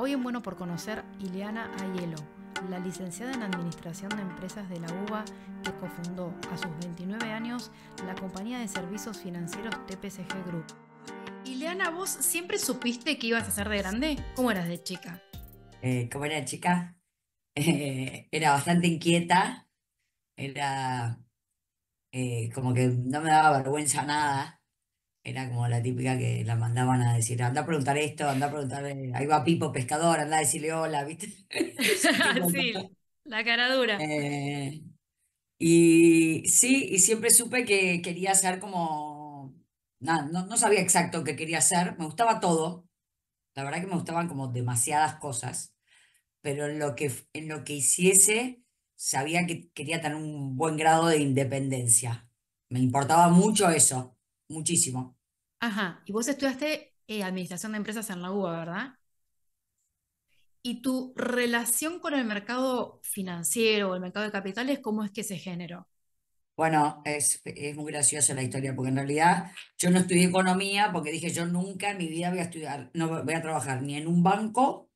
Hoy en Bueno por Conocer, Ileana Ayelo, la licenciada en Administración de Empresas de la UBA que cofundó a sus 29 años la compañía de servicios financieros TPCG Group. Ileana, ¿vos siempre supiste que ibas a ser de grande? ¿Cómo eras de chica? Eh, ¿Cómo era de chica? Eh, era bastante inquieta, era eh, como que no me daba vergüenza nada era como la típica que la mandaban a decir, anda a preguntar esto, anda a preguntar, eh, ahí va Pipo Pescador, anda a decirle hola, ¿viste? sí, la cara dura. Eh, y sí, y siempre supe que quería ser como, nada, no, sabía exacto qué quería hacer, me gustaba todo, la verdad que me gustaban como demasiadas cosas, pero lo que, en lo que hiciese sabía que quería tener un buen grado de independencia, me importaba mucho eso, muchísimo. Ajá, y vos estudiaste eh, Administración de Empresas en la UBA, ¿verdad? ¿Y tu relación con el mercado financiero, o el mercado de capitales, cómo es que se generó? Bueno, es, muy graciosa la historia, porque en realidad yo no estudié economía porque dije yo nunca en mi vida voy a estudiar, no voy a trabajar ni en un banco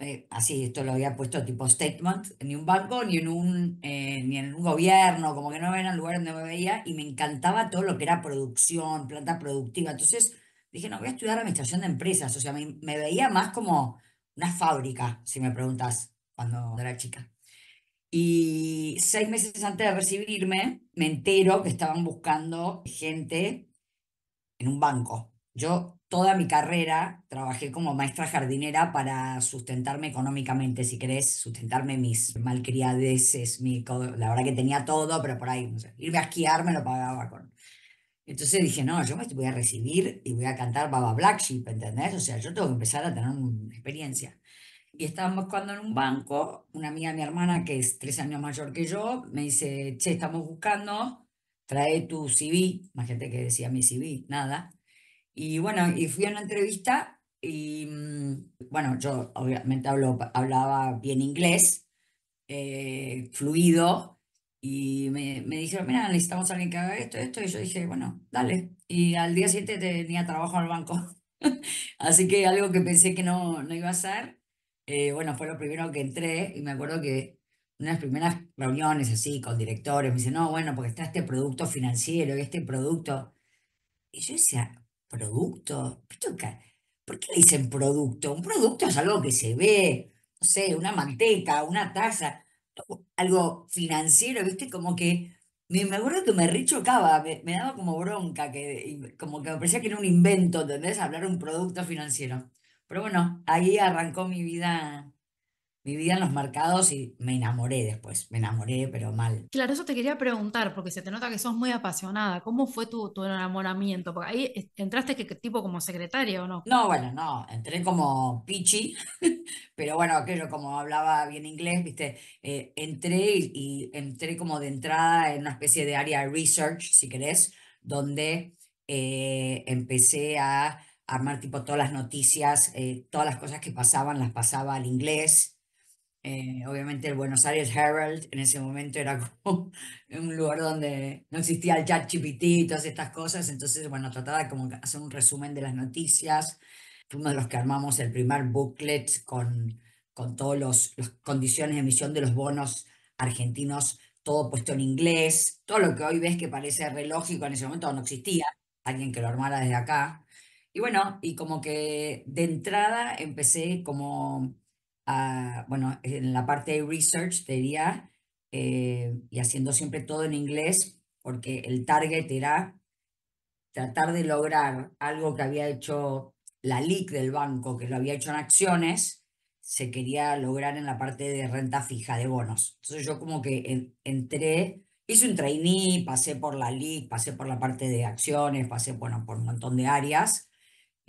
eh, así esto lo había puesto tipo statement, ni un banco, ni en un, eh, ni en un gobierno, como que no era el lugar donde me veía y me encantaba todo lo que era producción, planta productiva. Entonces dije, no, voy a estudiar administración de empresas, o sea, me, me veía más como una fábrica, si me preguntas, cuando era chica. Y seis meses antes de recibirme, me entero que estaban buscando gente en un banco. Yo toda mi carrera trabajé como maestra jardinera para sustentarme económicamente, si querés, sustentarme mis malcriadeces, mi, la verdad que tenía todo, pero por ahí, no sé, irme a esquiar me lo pagaba con... Entonces dije, no, yo me voy a recibir y voy a cantar Baba Black Sheep, ¿entendés? O sea, yo tengo que empezar a tener una experiencia. Y estábamos cuando en un banco, una amiga mi hermana, que es tres años mayor que yo, me dice, che, estamos buscando, trae tu CV, gente que decía mi CV, nada, y bueno, y fui a una entrevista y mm, bueno, yo obviamente hablaba bien inglés, eh, fluido, y me, me dijeron, mira, necesitamos a alguien que haga esto, esto, y yo dije, bueno, dale. Y al día siguiente tenía trabajo en el banco. Así que algo que pensé que no, no iba a ser, eh, bueno, fue lo primero que entré y me acuerdo que unas primeras reuniones así con directores me dicen, no, bueno, porque está este producto financiero, y este producto. Y yo decía, ¿Producto? ¿Por qué le dicen producto? Un producto es algo que se ve, no sé, una manteca, una taza, algo financiero, ¿viste? Como que me, me acuerdo que me rechocaba, me, me, daba como bronca, que, como que me parecía que era un invento, ¿entendés? Hablar de un producto financiero. Pero bueno, ahí arrancó mi vida vivían en los mercados y me enamoré después, me enamoré, pero mal. Claro, eso te quería preguntar, porque se te nota que sos muy apasionada. ¿Cómo fue tu, tu enamoramiento? Porque ahí entraste que, tipo como secretaria o no. No, bueno, no, entré como pichi, pero bueno, aquello como hablaba bien inglés, viste, eh, entré y, entré como de entrada en una especie de área de research, si querés, donde eh, empecé a armar tipo todas las noticias, eh, todas las cosas que pasaban, las pasaba al inglés, eh, obviamente el Buenos Aires Herald en ese momento era como un lugar donde no existía el chat GPT y todas estas cosas, entonces bueno, trataba de como hacer un resumen de las noticias. Fuimos los que armamos el primer booklet con, con todas las condiciones de emisión de los bonos argentinos, todo puesto en inglés, todo lo que hoy ves que parece relógico en ese momento no existía, alguien que lo armara desde acá. Y bueno, y como que de entrada empecé como bueno, en la parte de research te diría, eh, y haciendo siempre todo en inglés, porque el target era tratar de lograr algo que había hecho la LIC del banco, que lo había hecho en acciones, se quería lograr en la parte de renta fija, de bonos. Entonces yo como que entré, hice un trainee, pasé por la LIC, pasé por la parte de acciones, pasé bueno, por un montón de áreas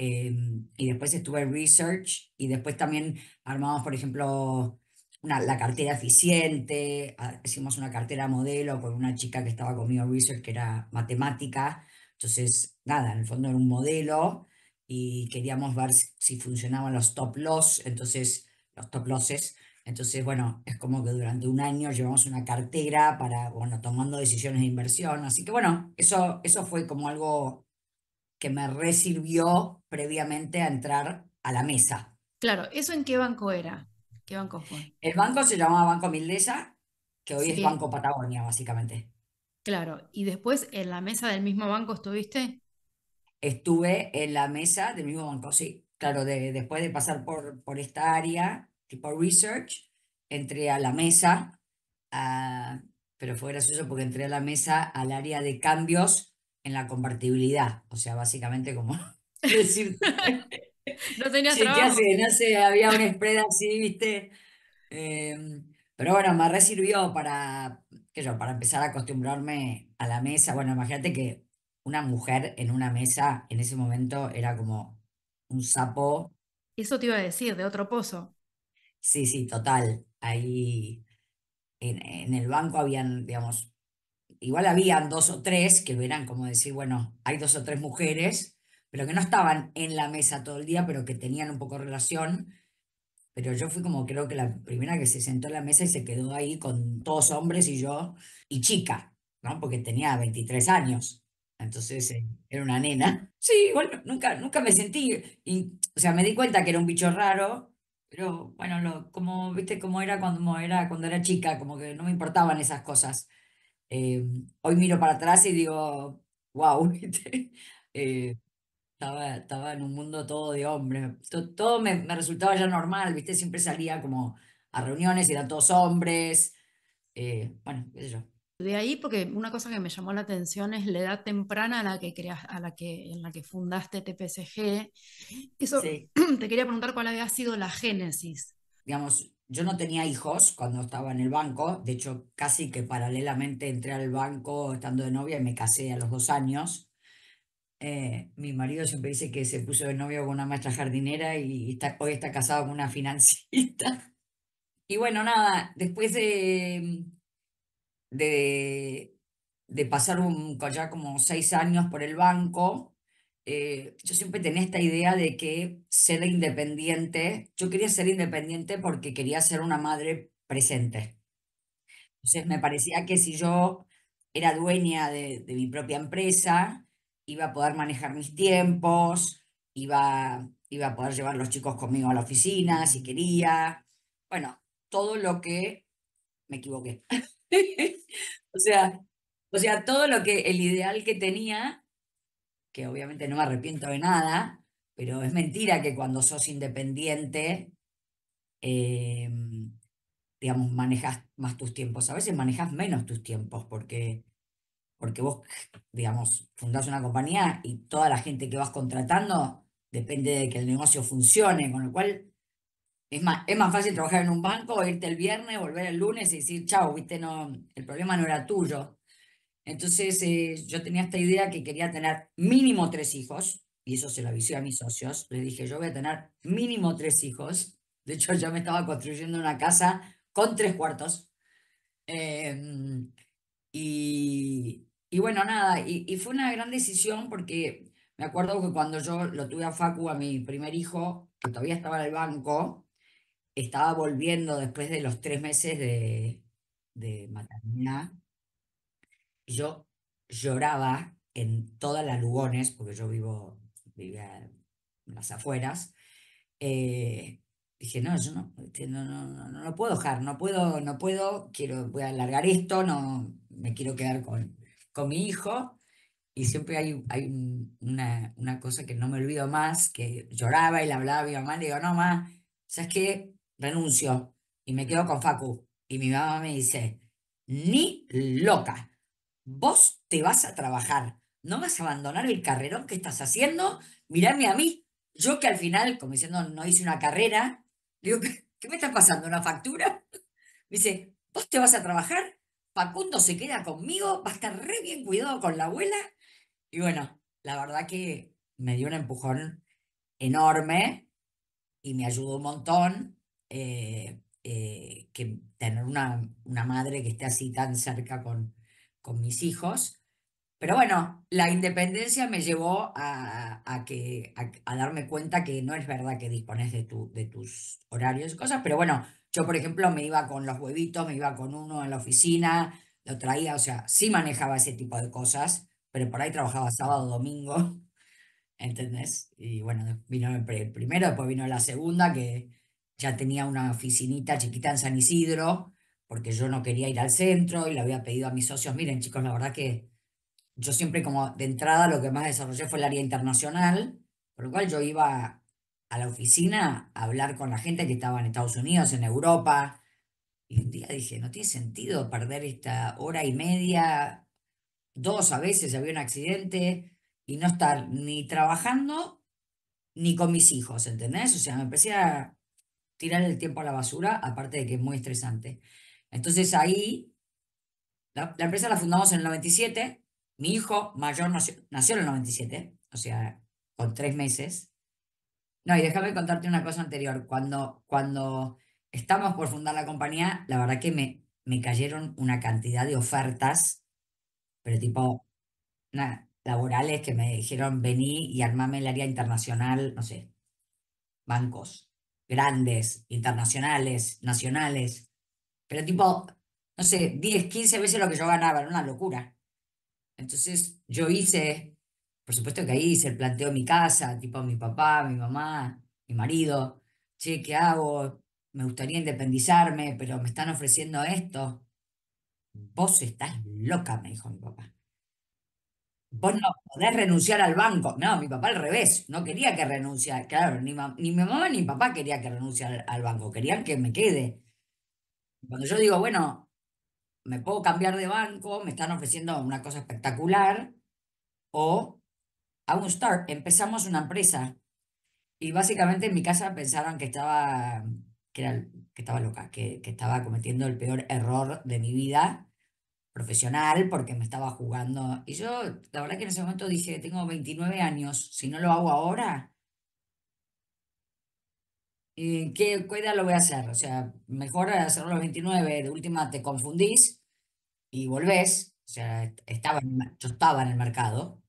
Em, y después estuve en research y después también armamos, por ejemplo, una, la cartera eficiente, ah, hicimos una cartera modelo con una chica que estaba conmigo en research que era matemática. Entonces, nada, en el fondo era un modelo y queríamos ver si, funcionaban los top loss, entonces, los top losses. Entonces, bueno, es como que durante un año llevamos una cartera para, bueno, tomando decisiones de inversión. Así que, bueno, eso, eso fue como algo que me recibió previamente a entrar a la mesa. Claro, ¿eso en qué banco era? ¿Qué banco fue? El banco se llamaba Banco Mildesa, que hoy es Banco Patagonia, básicamente. Claro, ¿y después en la mesa del mismo banco estuviste? Estuve en la mesa del mismo banco, sí. Claro, después de pasar por, por esta área, tipo research, entré a la mesa, ah, pero fue gracioso porque entré a la mesa al área de cambios en la convertibilidad, o sea, básicamente como decir... no tenía había un spread así, viste. Em, pero bueno, me recibió para, que yo, para empezar a acostumbrarme a la mesa. Bueno, imagínate que una mujer en una mesa en ese momento era como un sapo. Eso te iba a decir, de otro pozo. Sí, sí, total. Ahí en, en el banco habían, digamos, igual habían dos o tres que eran como decir, bueno, hay dos o tres mujeres, pero que no estaban en la mesa todo el día, pero que tenían un poco relación. Pero yo fui como creo que la primera que se sentó en la mesa y se quedó ahí con dos hombres y yo, y chica, ¿no? Porque tenía 23 años. Entonces eh, era una nena. Sí, bueno, nunca, nunca me sentí, o sea, me di cuenta que era un bicho raro, pero bueno, lo, como, viste, cómo era cuando, era cuando era chica, como que no me importaban esas cosas. Em, hoy miro para atrás y digo, wow, eh, estaba, estaba, en un mundo todo de hombres. Todo, me, resultaba ya normal, ¿viste? Siempre salía como a reuniones, eran todos hombres. Eh, bueno, qué sé yo. De ahí, porque una cosa que me llamó la atención es la edad temprana a la que creas, a la que, en la que fundaste TPSG. Eso te quería preguntar cuál había sido la génesis. Digamos, yo no tenía hijos cuando estaba en el banco, de hecho casi que paralelamente entré al banco estando de novia y me casé a los dos años. Eh, mi marido siempre dice que se puso de novio con una maestra jardinera y hoy está casado con una financista. Y bueno, nada, después de, de, pasar un, ya como seis años por el banco, eh, yo siempre tenía esta idea de que ser independiente, yo quería ser independiente porque quería ser una madre presente. Entonces me parecía que si yo era dueña de, mi propia empresa, iba a poder manejar mis tiempos, iba, iba a poder llevar los chicos conmigo a la oficina si quería. Bueno, todo lo que me equivoqué. o, sea, o sea, todo lo que el ideal que tenía obviamente no me arrepiento de nada, pero es mentira que cuando sos independiente, eh, digamos, manejas más tus tiempos. A veces manejas menos tus tiempos porque, porque vos, digamos, fundás una compañía y toda la gente que vas contratando depende de que el negocio funcione, con lo cual es más, es más fácil trabajar en un banco, irte el viernes, volver el lunes y decir, chao viste, no, el problema no era tuyo. Entonces eh, yo tenía esta idea que quería tener mínimo tres hijos, y eso se lo avisé a mis socios, le dije, yo voy a tener mínimo tres hijos. De hecho, yo me estaba construyendo una casa con tres cuartos. Em, y, bueno, nada, y, fue una gran decisión porque me acuerdo que cuando yo lo tuve a Facu, a mi primer hijo, que todavía estaba en el banco, estaba volviendo después de los tres meses de, de maternidad yo lloraba en todas las Lugones, porque yo vivo, vivía en las afueras, eh, dije, no, yo este, no, no, puedo dejar, no puedo, no puedo, quiero, voy a alargar esto, no, me quiero quedar con, mi hijo. Y siempre hay, una, cosa que no me olvido más, que lloraba y le hablaba a mi mamá, le digo, no, mamá, ¿sabes qué? Renuncio y me quedo con Facu. Y mi mamá me dice, ni loca vos te vas a trabajar, no vas a abandonar el carrerón que estás haciendo, mirame a mí, yo que al final, como diciendo, no hice una carrera, digo, ¿qué, me está pasando? ¿Una factura? Me dice, vos te vas a trabajar, Pacundo se queda conmigo, va a estar re bien cuidado con la abuela. Y bueno, la verdad que me dio un empujón enorme y me ayudó un montón. Eh, eh, que tener una, una madre que esté así tan cerca con, con mis hijos. Pero bueno, la independencia me llevó a, que, a, darme cuenta que no es verdad que dispones de, tu, de tus horarios y cosas, pero bueno, yo por ejemplo me iba con los huevitos, me iba con uno en la oficina, lo traía, o sea, sí manejaba ese tipo de cosas, pero por ahí trabajaba sábado, domingo, ¿entendés? Y bueno, vino el, primero, después vino la segunda, que ya tenía una oficinita chiquita en San Isidro, porque yo no quería ir al centro y le había pedido a mis socios, miren chicos, la verdad que yo siempre como de entrada lo que más desarrollé fue el área internacional, por lo cual yo iba a la oficina a hablar con la gente que estaba en Estados Unidos, en Europa, y un día dije, no tiene sentido perder esta hora y media, dos a veces, había un accidente, y no estar ni trabajando ni con mis hijos, ¿entendés? O sea, me empecé a tirar el tiempo a la basura, aparte de que es muy estresante. Entonces ahí, la, empresa la fundamos en el 97, mi hijo mayor nació, en el 97, o sea, con tres meses. No, y déjame contarte una cosa anterior. Cuando, cuando estamos por fundar la compañía, la verdad que me, me cayeron una cantidad de ofertas, pero tipo, laborales que me dijeron vení y armame el área internacional, no sé, bancos grandes, internacionales, nacionales. Pero tipo, no sé, 10, 15 veces lo que yo ganaba, era una locura. Entonces yo hice, por supuesto que ahí hice el planteo mi casa, tipo mi papá, mi mamá, mi marido, che, ¿qué hago? Me gustaría independizarme, pero me están ofreciendo esto. Vos estás loca, me dijo mi papá. Vos no podés renunciar al banco. No, mi papá al revés, no quería que renunciara. Claro, ni, mi mamá ni mi papá quería que renunciara al banco, querían que me quede. Cuando yo digo, bueno, me puedo cambiar de banco, me están ofreciendo una cosa espectacular, o a un start, empezamos una empresa. Y básicamente en mi casa pensaron que estaba, que era, que estaba loca, que, que estaba cometiendo el peor error de mi vida profesional porque me estaba jugando. Y yo, la verdad que en ese momento dije, tengo 29 años, si no lo hago ahora, eh, ¿qué, lo voy a hacer? O sea, mejor hacerlo a los 29, de última te confundís y volvés. O sea, estaba, yo estaba en el mercado.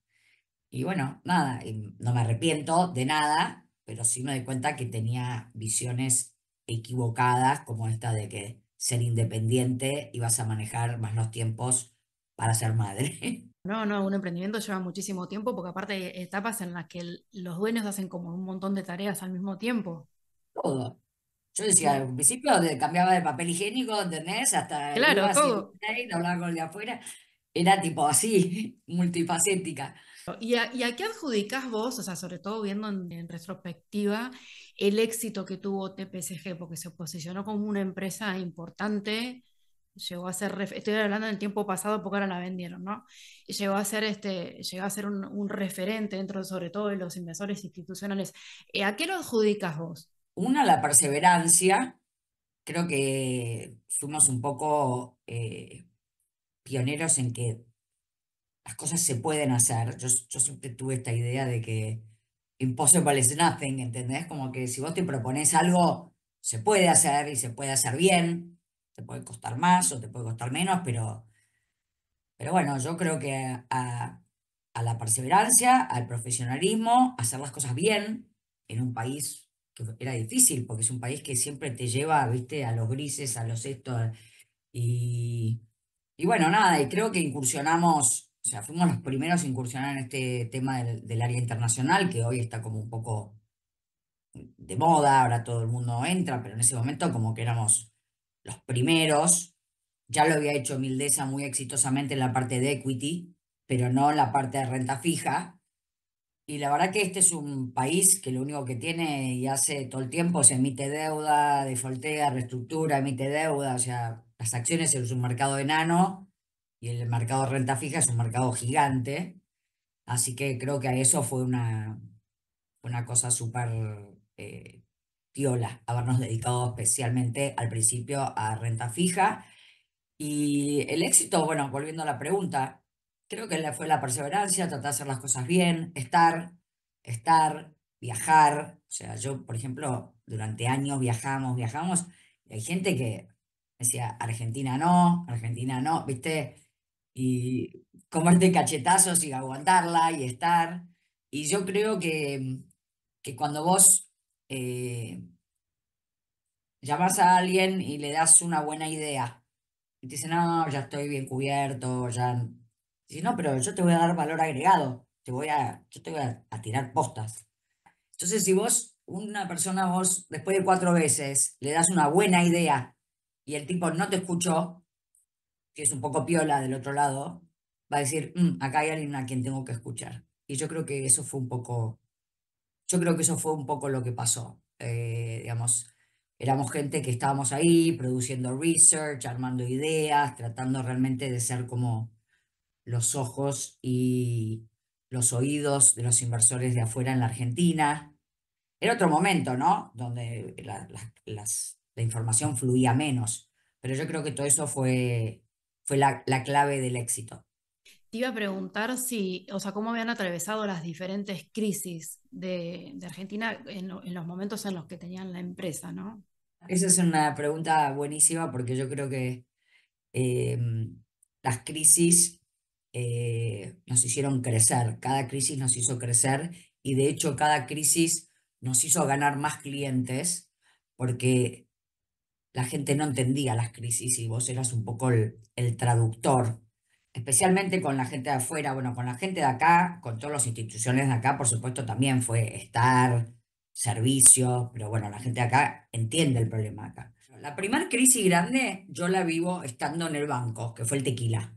Y bueno, nada, no me arrepiento de nada, pero sí me di cuenta que tenía visiones equivocadas, como esta de que ser independiente y vas a manejar más los tiempos para ser madre. No, no, un emprendimiento lleva muchísimo tiempo porque aparte hay etapas en las que los dueños hacen como un montón de tareas al mismo tiempo. Todo. Yo decía al principio, cambiaba de papel higiénico, ¿entendés? Hasta claro, todo. hablaba con el de afuera. Era tipo así, multifacética. ¿Y a, ¿Y a, qué adjudicas vos, o sea, sobre todo viendo en, retrospectiva, el éxito que tuvo TPSG? Porque se posicionó como una empresa importante, llegó a ser, estoy hablando del tiempo pasado porque ahora la vendieron, ¿no? Llegó a ser, este, llegó a ser un referente dentro, sobre todo, de los inversores institucionales. Eh, ¿A qué lo adjudicas vos? Una, la perseverancia. Creo que fuimos un poco eh, pioneros en que las cosas se pueden hacer. Yo, siempre tuve esta idea de que impossible is nothing, ¿entendés? Como que si vos te propones algo, se puede hacer y se puede hacer bien. Te puede costar más o te puede costar menos, pero, pero bueno, yo creo que a, a la perseverancia, al profesionalismo, hacer las cosas bien en un país era difícil porque es un país que siempre te lleva, viste, a los grises, a los estos. Y, bueno, nada, y creo que incursionamos, o sea, fuimos los primeros a incursionar en este tema del, del área internacional, que hoy está como un poco de moda, ahora todo el mundo entra, pero en ese momento como que éramos los primeros. Ya lo había hecho Mildesa muy exitosamente en la parte de equity, pero no en la parte de renta fija. Y la verdad que este es un país que lo único que tiene y hace todo el tiempo es emite deuda, defoltea, reestructura, emite deuda. O sea, las acciones es un mercado enano y el mercado de renta fija es un mercado gigante. Así que creo que a eso fue una, una cosa súper eh, habernos dedicado especialmente al principio a renta fija. Y el éxito, bueno, volviendo a la pregunta, Creo que fue la perseverancia, tratar de hacer las cosas bien, estar, estar, viajar. O sea, yo, por ejemplo, durante años viajamos, viajamos, y hay gente que decía, Argentina no, Argentina no, ¿viste? Y comerte cachetazos y aguantarla y estar. Y yo creo que, que cuando vos eh, llamas a alguien y le das una buena idea, y te dicen, no, ya estoy bien cubierto, ya Sí, no, pero yo te voy a dar valor agregado, te voy a, yo te voy a, tirar postas. Entonces, si vos, una persona, vos, después de cuatro veces, le das una buena idea y el tipo no te escuchó, que es un poco piola del otro lado, va a decir, mm, acá hay alguien a quien tengo que escuchar. Y yo creo que eso fue un poco, yo creo que eso fue un poco lo que pasó. Eh, digamos, éramos gente que estábamos ahí produciendo research, armando ideas, tratando realmente de ser como los ojos y los oídos de los inversores de afuera en la Argentina. Era otro momento, ¿no? Donde la, información fluía menos, pero yo creo que todo eso fue, fue la, clave del éxito. Te iba a preguntar si, o sea, cómo habían atravesado las diferentes crisis de, Argentina en, los momentos en los que tenían la empresa, ¿no? Esa es una pregunta buenísima porque yo creo que eh, las crisis eh, nos hicieron crecer, cada crisis nos hizo crecer y de hecho cada crisis nos hizo ganar más clientes porque la gente no entendía las crisis y vos eras un poco el, traductor, especialmente con la gente de afuera, bueno, con la gente de acá, con todas las instituciones de acá, por supuesto, también fue estar, servicio, pero bueno, la gente de acá entiende el problema acá. La primera crisis grande yo la vivo estando en el banco, que fue el tequila.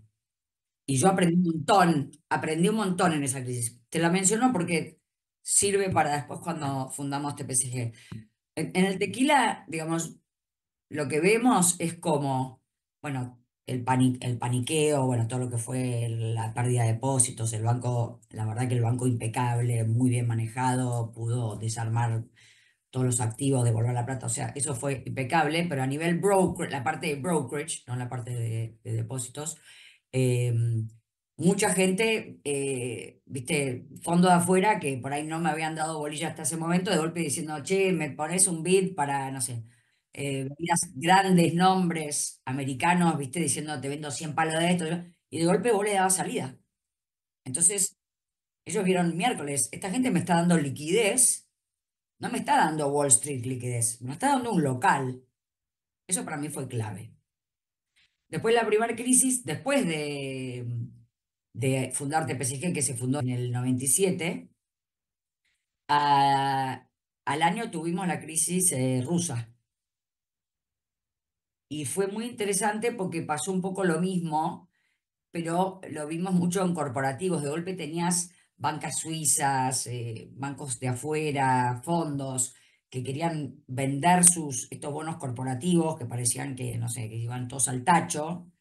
Y yo aprendí un montón, aprendí un montón en esa crisis. Te la menciono porque sirve para después cuando fundamos TPCG. En, el tequila, digamos, lo que vemos es como, bueno, el, el paniqueo, bueno, todo lo que fue la pérdida de depósitos, el banco, la verdad que el banco impecable, muy bien manejado, pudo desarmar todos los activos, devolver la plata, o sea, eso fue impecable, pero a nivel broker, la parte de brokerage, no la parte de, de depósitos, Em, mucha gente, eh, viste, fondo de afuera, que por ahí no me habían dado bolilla hasta ese momento, de golpe diciendo, che, me pones un beat para, no sé, eh, grandes nombres americanos, viste, diciendo, te vendo 100 palos de esto, y de golpe vos le dabas salida. Entonces, ellos vieron miércoles, esta gente me está dando liquidez, no me está dando Wall Street liquidez, me está dando un local. Eso para mí fue clave. Después la primera crisis, después de, de fundar que se fundó en el 97, al año tuvimos la crisis eh, rusa. Y fue muy interesante porque pasó un poco lo mismo, pero lo vimos mucho en corporativos. De golpe tenías bancas suizas, eh, bancos de afuera, fondos, que querían vender sus, estos bonos corporativos que parecían que, no sé, que iban todos al tacho,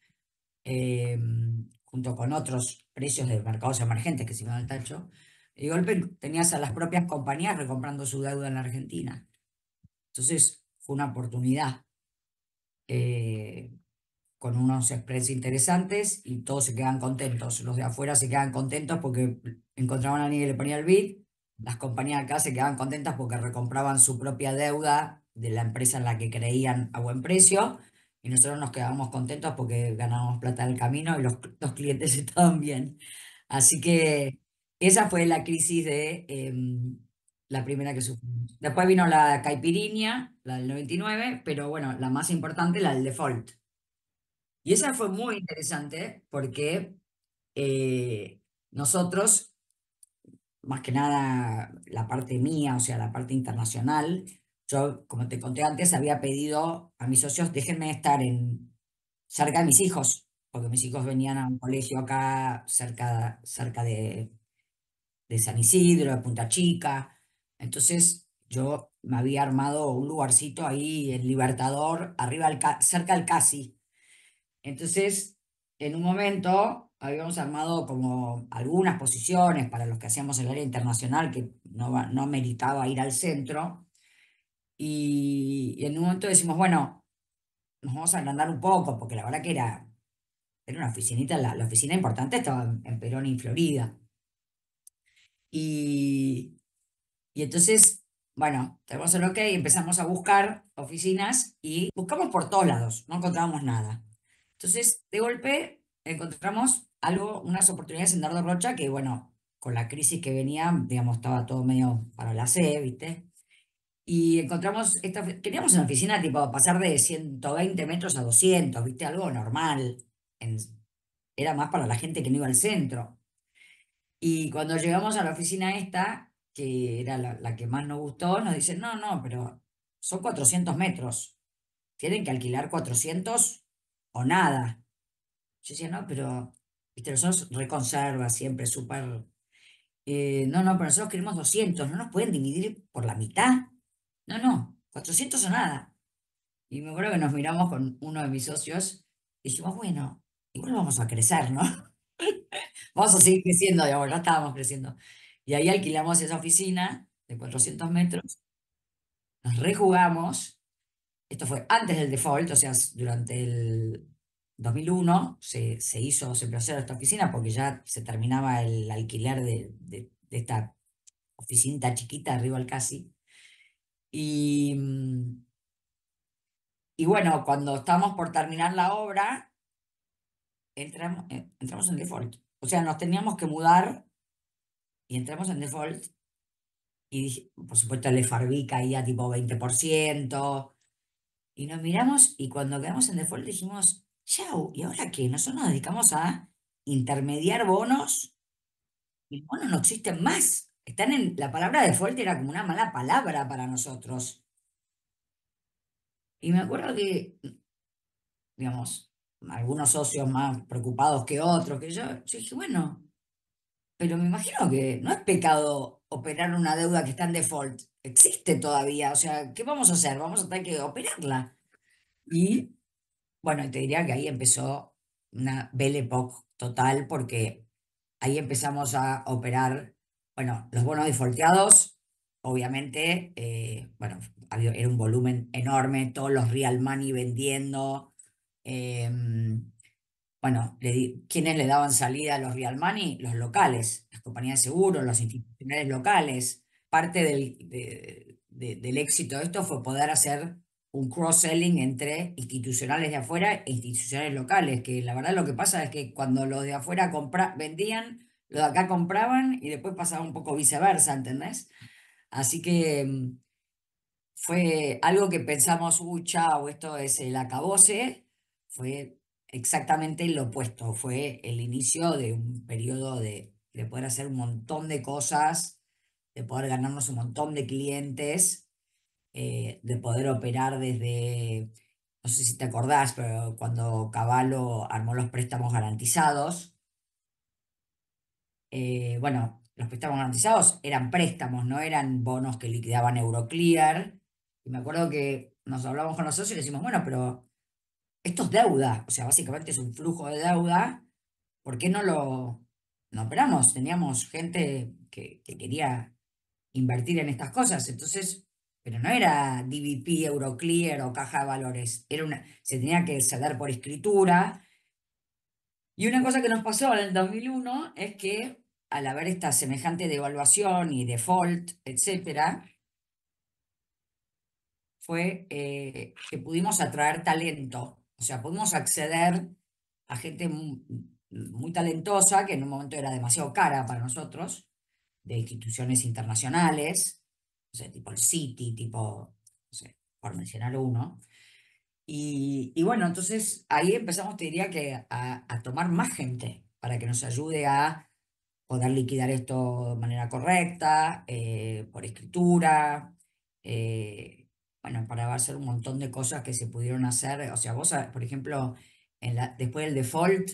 eh, junto con otros precios de mercados emergentes que se iban al tacho, y de golpe tenías a las propias compañías recomprando su deuda en la Argentina. Entonces, fue una oportunidad. Eh, con unos spreads interesantes y todos se quedan contentos. Los de afuera se quedan contentos porque encontraban a alguien que le ponía el bid las compañías acá se quedaban contentas porque recompraban su propia deuda de la empresa en la que creían a buen precio y nosotros nos quedábamos contentos porque ganábamos plata del camino y los, clientes estaban bien. Así que esa fue la crisis de em, la primera que sufrimos. Después vino la caipirinha, la del 99, pero bueno, la más importante, la del default. Y esa fue muy interesante porque eh, nosotros más que nada la parte mía, o sea, la parte internacional. Yo, como te conté antes, había pedido a mis socios, déjenme estar en, cerca de mis hijos, porque mis hijos venían a un colegio acá cerca, cerca de, de San Isidro, de Punta Chica. Entonces yo me había armado un lugarcito ahí, en Libertador, arriba cerca del Casi. Entonces, en un momento, habíamos armado como algunas posiciones para los que hacíamos el área internacional, que no, no meritaba ir al centro. Y, en un momento decimos, bueno, nos vamos a agrandar un poco, porque la verdad que era, era una oficinita, la, oficina importante estaba en, Perón y Florida. Y, y entonces, bueno, tenemos el ok y empezamos a buscar oficinas y buscamos por todos lados, no encontramos nada. Entonces, de golpe, encontramos algo, unas oportunidades en Dardo Rocha que, bueno, con la crisis que venía, digamos, estaba todo medio para la C, ¿viste? Y encontramos, esta, queríamos una oficina tipo pasar de 120 metros a 200, ¿viste? Algo normal. era más para la gente que no iba al centro. Y cuando llegamos a la oficina esta, que era la, la que más nos gustó, nos dicen, no, no, pero son 400 metros. Tienen que alquilar 400 o nada. Yo decía, no, pero nosotros reconserva siempre, súper... Eh, no, no, pero nosotros queremos 200, no nos pueden dividir por la mitad. No, no, 400 o nada. Y me acuerdo que nos miramos con uno de mis socios y dijimos, bueno, igual vamos a crecer, ¿no? vamos a seguir creciendo, digamos, no estábamos creciendo. Y ahí alquilamos esa oficina de 400 metros, nos rejugamos, esto fue antes del default, o sea, durante el 2001 se, hizo, se empezó a esta oficina porque ya se terminaba el alquiler de, esta oficina chiquita arriba al casi. Y, mm, y bueno, cuando estamos por terminar la obra, entramos, eh, entramos en default. O sea, nos teníamos que mudar y entramos en default. Y por supuesto, el FRB caía tipo 20%. Y nos miramos y cuando quedamos en default dijimos, chau, ¿y ahora qué? Nosotros nos dedicamos a intermediar bonos y los bonos no existen más. Están en, la palabra default era como una mala palabra para nosotros. Y me acuerdo que, digamos, algunos socios más preocupados que otros, que yo, yo dije, bueno, pero me imagino que no es pecado operar una deuda que está en default. Existe todavía. O sea, ¿qué vamos a hacer? Vamos a tener que operarla. Y bueno, te diría que ahí empezó una belle époque total porque ahí empezamos a operar, bueno, los bonos defaulteados, obviamente, eh, bueno, era un volumen enorme, todos los real money vendiendo. Em, bueno, ¿quiénes le daban salida a los real money? Los locales, las compañías de seguros, los institucionales locales. Parte del, del éxito de esto fue poder hacer un cross-selling entre institucionales de afuera e instituciones locales, que la verdad lo que pasa es que cuando los de afuera vendían, los de acá compraban y después pasaba un poco viceversa, ¿entendés? Así que mm, fue algo que pensamos, uy, chao, esto es el acabose, fue exactamente lo opuesto, fue el inicio de un periodo de, de poder hacer un montón de cosas, de poder ganarnos un montón de clientes eh, de poder operar desde, no sé si te acordás, pero cuando Caballo armó los préstamos garantizados, eh, bueno, los préstamos garantizados eran préstamos, no eran bonos que liquidaban Euroclear. Y me acuerdo que nos hablamos con los socios y decimos, bueno, pero esto es deuda, o sea, básicamente es un flujo de deuda, ¿por qué no lo no operamos? Teníamos gente que, que quería invertir en estas cosas, entonces pero no era DVP, Euroclear o caja de valores. Era una, se tenía que ceder por escritura. Y una cosa que nos pasó en el 2001 es que al haber esta semejante devaluación y default, etcétera, fue eh, que pudimos atraer talento. O sea, pudimos acceder a gente muy talentosa, que en un momento era demasiado cara para nosotros, de instituciones internacionales, o sea, tipo el City, tipo, no sé, por mencionar uno. Y, bueno, entonces ahí empezamos, te diría que a, tomar más gente para que nos ayude a poder liquidar esto de manera correcta, eh, por escritura, eh, bueno, para hacer un montón de cosas que se pudieron hacer. O sea, vos, por ejemplo, después del default,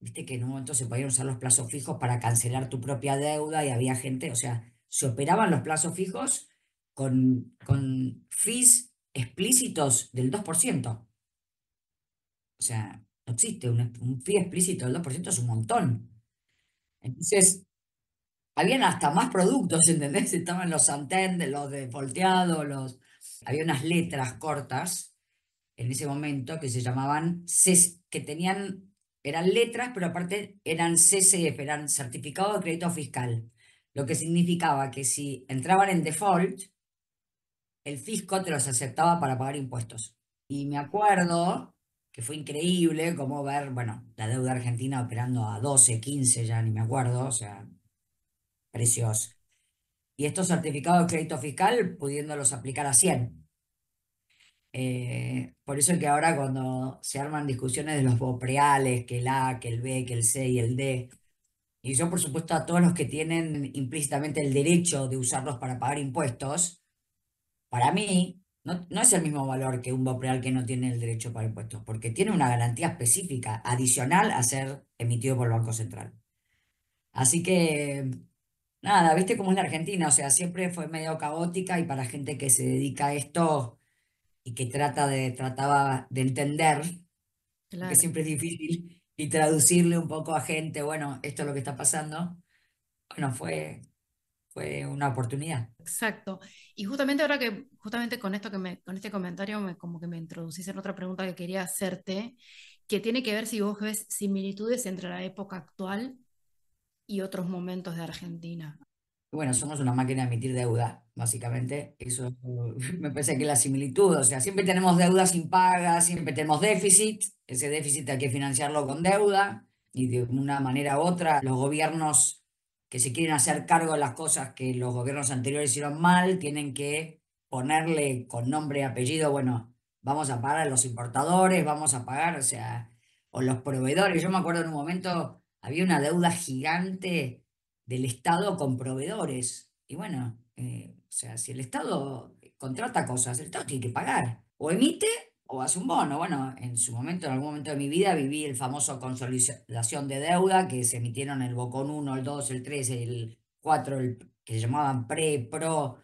viste que en un momento se podían usar los plazos fijos para cancelar tu propia deuda y había gente, o sea, se operaban los plazos fijos con, con fees explícitos del 2%. O sea, no existe un, fee explícito del 2%, es un montón. Entonces, habían hasta más productos, ¿entendés? Estaban los antenas, los de volteado, los... Había unas letras cortas en ese momento que se llamaban, CES, que tenían, eran letras, pero aparte eran CCF, eran certificado de crédito fiscal. Lo que significaba que si entraban en default, el fisco te los aceptaba para pagar impuestos. Y me acuerdo que fue increíble como ver, bueno, la deuda argentina operando a 12, 15, ya ni me acuerdo, o sea, precios Y estos certificados de crédito fiscal pudiéndolos aplicar a 100. Eh, por eso es que ahora cuando se arman discusiones de los bopreales, que el A, que el B, que el C y el D, y yo, por supuesto, a todos los que tienen implícitamente el derecho de usarlos para pagar impuestos, para mí no, no es el mismo valor que un real que no tiene el derecho para impuestos, porque tiene una garantía específica adicional a ser emitido por el Banco Central. Así que, nada, viste cómo es la Argentina, o sea, siempre fue medio caótica y para gente que se dedica a esto y que trata de, trataba de entender, que siempre es difícil, y traducirle un poco a gente, bueno, esto es lo que está pasando, bueno, fue, fue una oportunidad. Exacto. Y justamente ahora que, justamente con esto que me, con este comentario, me, como que me introduciste en otra pregunta que quería hacerte, que tiene que ver si vos ves similitudes entre la época actual y otros momentos de Argentina bueno, somos una máquina de emitir deuda, básicamente. Eso me parece que es la similitud. O sea, siempre tenemos deuda sin siempre tenemos déficit. Ese déficit hay que financiarlo con deuda. Y de una manera u otra, los gobiernos que se quieren hacer cargo de las cosas que los gobiernos anteriores hicieron mal, tienen que ponerle con nombre y apellido, bueno, vamos a pagar a los importadores, vamos a pagar, o sea, o los proveedores. Yo me acuerdo en un momento, había una deuda gigante del Estado con proveedores. Y bueno, eh, o sea, si el Estado contrata cosas, el Estado tiene que pagar. O emite o hace un bono. Bueno, en su momento, en algún momento de mi vida, viví el famoso consolidación de deuda que se emitieron el Bocón 1, el 2, el 3, el 4, el, que se llamaban pre, pro.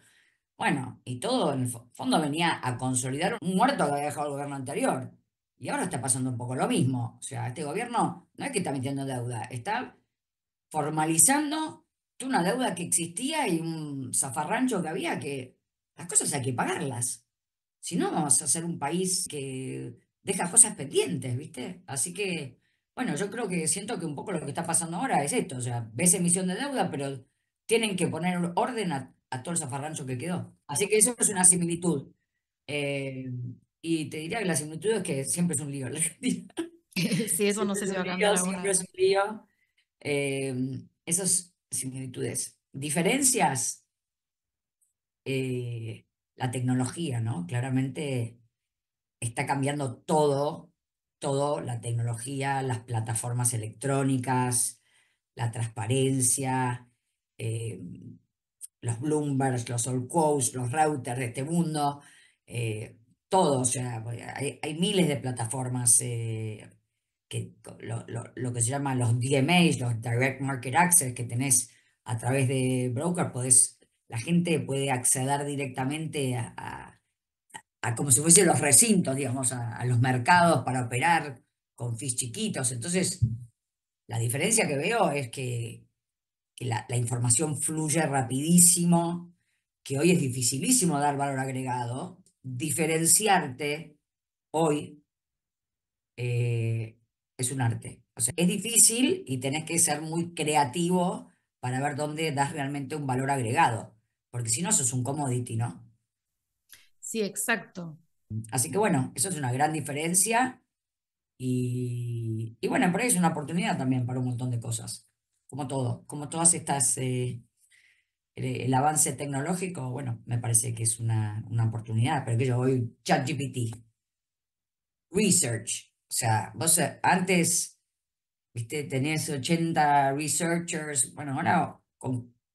Bueno, y todo en el fondo venía a consolidar un muerto que había dejado el gobierno anterior. Y ahora está pasando un poco lo mismo. O sea, este gobierno no es que está emitiendo deuda, está formalizando una deuda que existía y un zafarrancho que había que las cosas hay que pagarlas. Si no, vamos a ser un país que deja cosas pendientes, ¿viste? Así que, bueno, yo creo que siento que un poco lo que está pasando ahora es esto, o sea, ves emisión de deuda, pero tienen que poner orden a, todo el zafarrancho que quedó. Así que eso es una similitud. Eh, y te diría que la similitud es que siempre es un lío Sí, eso no sé si va a Siempre es un lío. Em, esas similitudes. Diferencias, eh, la tecnología, ¿no? Claramente está cambiando todo, todo, la tecnología, las plataformas electrónicas, la transparencia, em, los Bloomberg, los old Quotes, los routers de este mundo, eh, todo, o sea, hay, miles de plataformas eh, que lo, que se llama los DMAs, los Direct Market Access que tenés a través de broker, podés, la gente puede acceder directamente a, como si fuese los recintos, digamos, a, los mercados para operar con fees chiquitos. Entonces, la diferencia que veo es que, la, información fluye rapidísimo, que hoy es dificilísimo dar valor agregado, diferenciarte hoy eh, es un arte. O sea, es difícil y tenés que ser muy creativo para ver dónde das realmente un valor agregado, porque si no, es un commodity, ¿no? Sí, exacto. Así que bueno, eso es una gran diferencia y, bueno, por ahí es una oportunidad también para un montón de cosas, como todo, como todas estas, eh, eh, el, avance tecnológico, bueno, me parece que es una, una oportunidad, pero que yo voy, ChatGPT, research, o sea, vos eh, antes, viste, tenías 80 researchers, bueno, ahora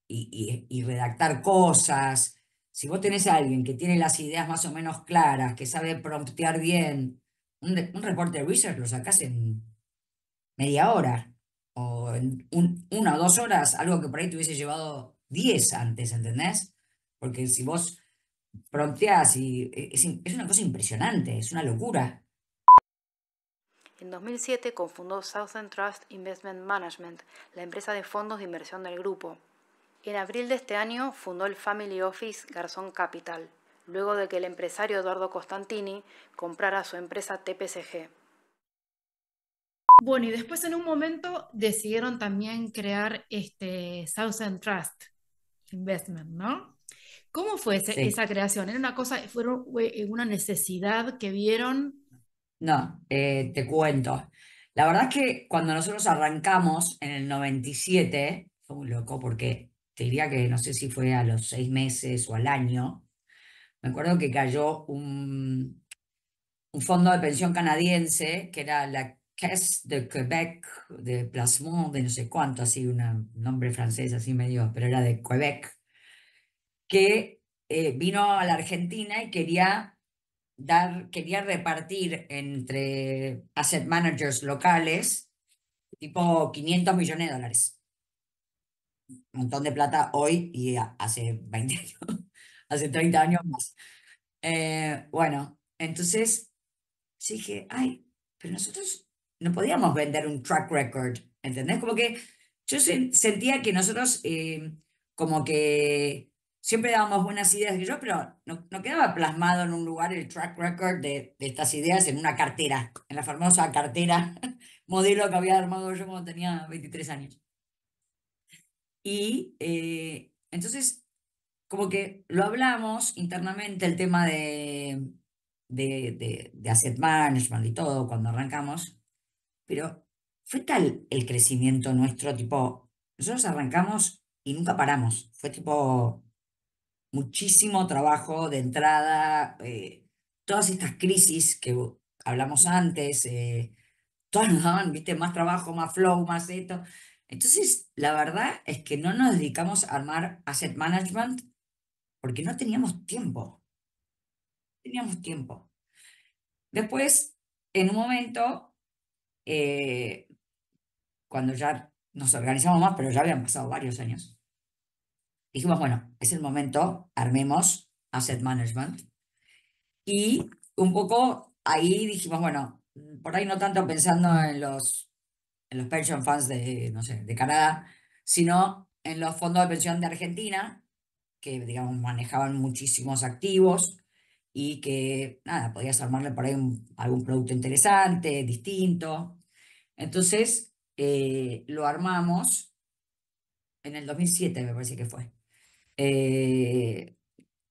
y, redactar cosas. Si vos tenés a alguien que tiene las ideas más o menos claras, que sabe promptear bien, un, reporte de research lo sacás en media hora o en una o dos horas, algo que por ahí te hubiese llevado 10 antes, ¿entendés? Porque si vos prompteás y e, es una cosa impresionante, es una locura. En 2007 confundó Southern Trust Investment Management, la empresa de fondos de inversión del grupo. En abril de este año fundó el Family Office Garzón Capital, luego de que el empresario Eduardo Costantini comprara su empresa TPSG. Bueno, y después en un momento decidieron también crear este Southern Trust Investment, ¿no? ¿Cómo fue esa creación? ¿Era una cosa, fue una necesidad que vieron no, eh, te cuento. La verdad es que cuando nosotros arrancamos en el 97, fue muy loco porque te diría que no sé si fue a los seis meses o al año, me acuerdo que cayó un, fondo de pensión canadiense que era la Caisse de Quebec, de Plasmon, de no sé cuánto, así un nombre francés, así medio, pero era de Quebec, que eh, vino a la Argentina y quería quería repartir entre asset managers locales tipo 500 millones de dólares. Un montón de plata hoy y hace 20 años, hace 30 años más. Eh, bueno, entonces que ay, pero nosotros no podíamos vender un track record, ¿entendés? Como que yo sentía que nosotros eh, como que siempre dábamos buenas ideas que yo, pero no, quedaba plasmado en un lugar el track record de, estas ideas en una cartera, en la famosa cartera modelo que había armado yo cuando tenía 23 años. Y eh, entonces, como que lo hablamos internamente, el tema de, de, de, de asset management y todo, cuando arrancamos, pero fue tal el crecimiento nuestro, tipo, nosotros arrancamos y nunca paramos, fue tipo muchísimo trabajo de entrada, eh, todas estas crisis que hablamos antes, eh, todas nos daban, viste, más trabajo, más flow, más esto. Entonces, la verdad es que no nos dedicamos a armar asset management porque no teníamos tiempo. Teníamos tiempo. Después, en un momento, eh, cuando ya nos organizamos más, pero ya habían pasado varios años, dijimos, bueno, es el momento, armemos asset management. Y un poco ahí dijimos, bueno, por ahí no tanto pensando en los, en los pension funds de, no sé, de Canadá, sino en los fondos de pensión de Argentina, que, digamos, manejaban muchísimos activos y que, nada, podías armarle por ahí algún producto interesante, distinto. Entonces, eh, lo armamos en el 2007, me parece que fue. Eh,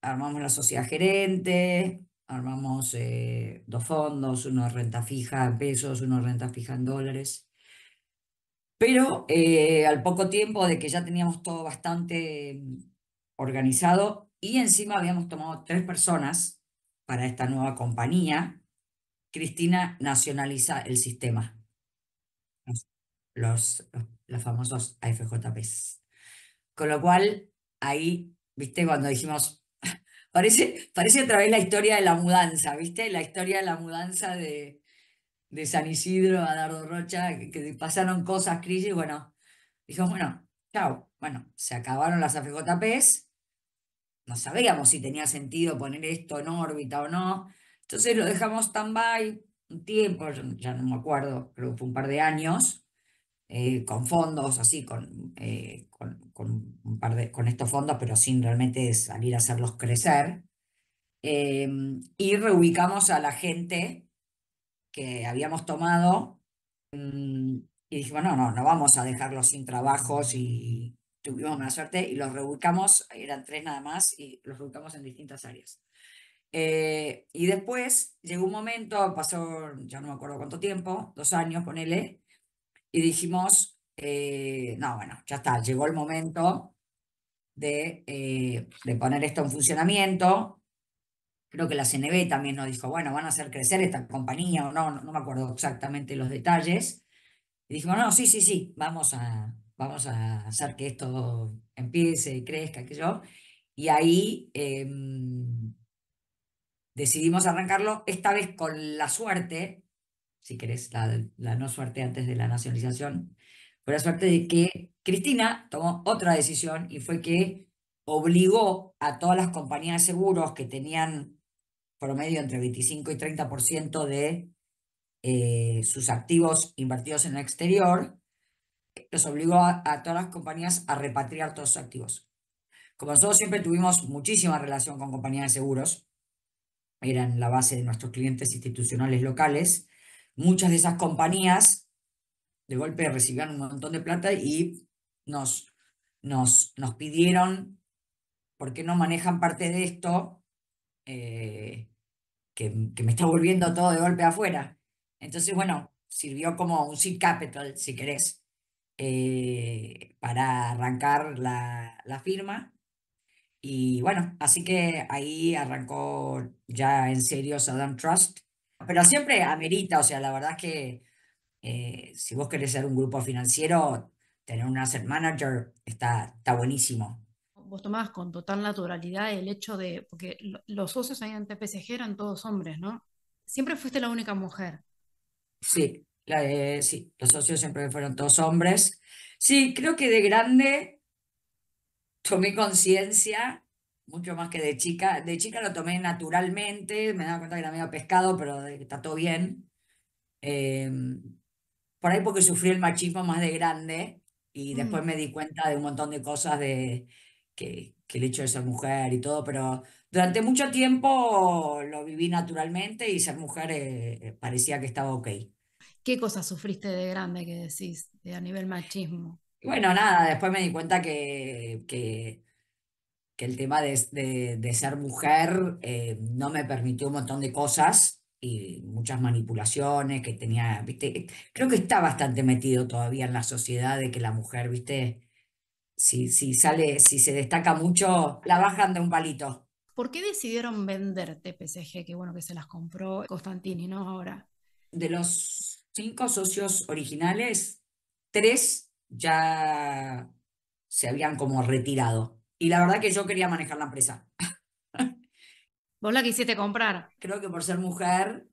armamos la sociedad gerente, armamos eh, dos fondos, uno de renta fija en pesos, uno de renta fija en dólares. Pero eh, al poco tiempo de que ya teníamos todo bastante mm, organizado y encima habíamos tomado tres personas para esta nueva compañía, Cristina nacionaliza el sistema, los, los, los famosos AFJPs. Con lo cual ahí, viste, cuando dijimos, parece, parece otra vez la historia de la mudanza, viste, la historia de la mudanza de, San Isidro a Dardo Rocha, que, pasaron cosas, crisis, bueno, dijimos, bueno, chao, bueno, se acabaron las AFJPs, no sabíamos si tenía sentido poner esto en órbita o no, entonces lo dejamos tan by un tiempo, ya no me acuerdo, creo que fue un par de años, eh, con fondos, así, eh, con, con, un par de, con estos fondos, pero sin realmente salir a hacerlos crecer. Eh, y reubicamos a la gente que habíamos tomado mm, y dijimos, no, no, no vamos a dejarlos sin trabajos y tuvimos mala suerte y los reubicamos, eran tres nada más y los reubicamos en distintas áreas. y después llegó un momento, pasó ya no me acuerdo cuánto tiempo, dos años, ponele, y dijimos, eh, no, bueno, ya está, llegó el momento de, eh, poner esto en funcionamiento. Creo que la CNB también nos dijo, bueno, van a hacer crecer esta compañía o no, no, me acuerdo exactamente los detalles. Y dijimos, no, sí, sí, sí, vamos a, vamos a hacer que esto empiece y crezca, que yo. Y ahí em, decidimos arrancarlo, esta vez con la suerte si querés, la, la no suerte antes de la nacionalización, fue la suerte de que Cristina tomó otra decisión y fue que obligó a todas las compañías de seguros que tenían promedio entre 25 y 30% de eh, sus activos invertidos en el exterior, los obligó a, a, todas las compañías a repatriar todos sus activos. Como nosotros siempre tuvimos muchísima relación con compañías de seguros, eran la base de nuestros clientes institucionales locales, muchas de esas compañías de golpe recibían un montón de plata y nos, nos, nos pidieron por qué no manejan parte de esto eh, que, que, me está volviendo todo de golpe afuera. Entonces, bueno, sirvió como un seed capital, si querés, eh, para arrancar la, la firma. Y bueno, así que ahí arrancó ya en serio Southern Trust pero siempre amerita, o sea, la verdad es que eh, si vos querés ser un grupo financiero, tener un asset manager está, está buenísimo. Vos tomás con total naturalidad el hecho de, porque los socios ahí en TPCG eran todos hombres, ¿no? Siempre fuiste la única mujer. Sí, eh, sí, los socios siempre fueron todos hombres. Sí, creo que de grande tomé conciencia mucho más que de chica. De chica lo tomé naturalmente, me daba cuenta que era medio pescado, pero está todo bien. Eh, por ahí porque sufrí el machismo más de grande y después mm. me di cuenta de un montón de cosas de que, el hecho de ser mujer y todo, pero durante mucho tiempo lo viví naturalmente y ser mujer eh, parecía que estaba ok. ¿Qué cosas sufriste de grande que decís de, a nivel machismo? bueno, nada, después me di cuenta que el tema de, ser mujer eh, no me permitió un montón de cosas y muchas manipulaciones que tenía, viste, creo que está bastante metido todavía en la sociedad de que la mujer, viste, si, si sale, si se destaca mucho, la bajan de un palito. ¿Por qué decidieron venderte PCG Que bueno que se las compró Constantini, ¿no? Ahora. De los cinco socios originales, tres ya se habían como retirado. Y la verdad que yo quería manejar la empresa. ¿Vos la quisiste comprar? Creo que por ser mujer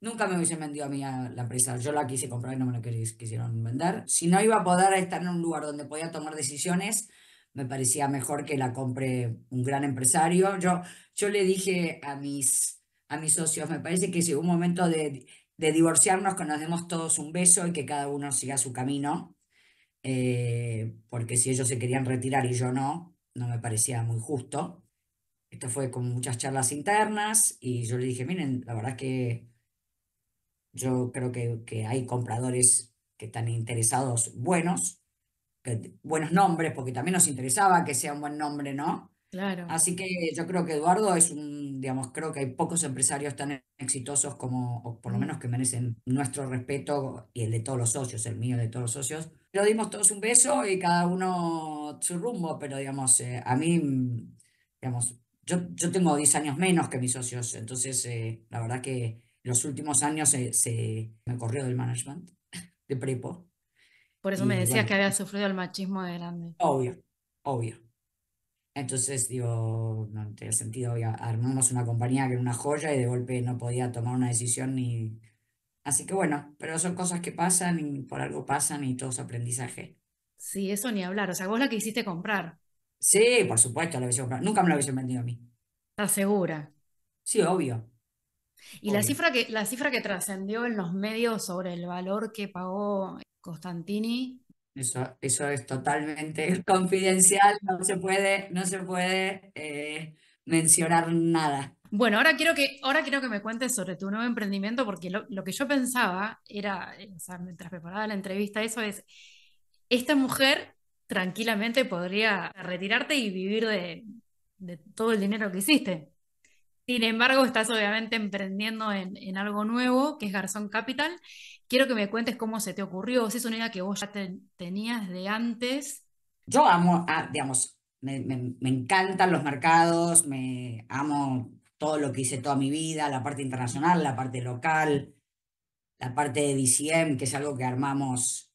nunca me hubiesen vendido a mí la empresa. Yo la quise comprar y no me la quisieron vender. Si no iba a poder estar en un lugar donde podía tomar decisiones, me parecía mejor que la compre un gran empresario. Yo, yo le dije a mis, a mis socios, me parece que llegó un momento de, divorciarnos, que nos demos todos un beso y que cada uno siga su camino. Eh, porque si ellos se querían retirar y yo no, no me parecía muy justo. Esto fue con muchas charlas internas y yo le dije, miren, la verdad es que yo creo que, hay compradores que están interesados buenos, que, buenos nombres, porque también nos interesaba que sea un buen nombre, ¿no? Claro. Así que yo creo que Eduardo es un, digamos, creo que hay pocos empresarios tan exitosos como, o por lo menos que merecen nuestro respeto y el de todos los socios, el mío de todos los socios. Lo dimos todos un beso y cada uno su rumbo, pero digamos, eh, a mí, mm, digamos, yo, yo, tengo 10 años menos que mis socios, entonces eh, la verdad que los últimos años se, me corrió del management, de prepo. Por eso me decías que había sufrido el machismo de grande. Obvio, obvio. Entonces, digo, no tenía sentido, ya armamos una compañía que era una joya y de golpe no podía tomar una decisión ni... Así que bueno, pero son cosas que pasan y por algo pasan y todo es aprendizaje. Sí, eso ni hablar. O sea, vos la hiciste comprar. Sí, por supuesto, la hubiese comprado. Nunca me la hubiesen vendido a mí. ¿Estás segura? Sí, obvio. Y la cifra que, la cifra que trascendió en los medios sobre el valor que pagó Constantini eso, es totalmente confidencial, no se puede, no se puede eh, mencionar nada. Bueno, ahora quiero, que, ahora quiero que me cuentes sobre tu nuevo emprendimiento, porque lo, que yo pensaba era, eh, o sea, mientras preparaba la entrevista, eso es, esta mujer tranquilamente podría retirarte y vivir de, de todo el dinero que hiciste. Sin embargo, estás obviamente emprendiendo en, algo nuevo, que es Garzón Capital. Quiero que me cuentes cómo se te ocurrió, si es una idea que vos ya tenías de antes. Yo amo, digamos, me, encantan los mercados, me amo todo lo que hice toda mi vida, la parte internacional, la parte local, la parte de DCM, que es algo que armamos,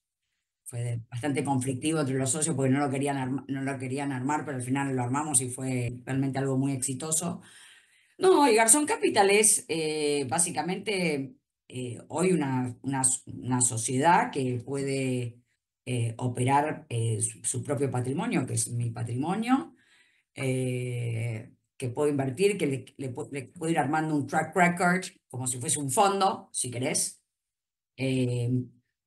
fue bastante conflictivo entre los socios porque no lo querían, no lo querían armar, pero al final lo armamos y fue realmente algo muy exitoso. No, y Garzón Capital es eh, básicamente eh, hoy una, una, sociedad que puede eh, operar su, propio patrimonio, que es mi patrimonio, que puedo invertir, que le, puedo ir armando un track record, como si fuese un fondo, si querés,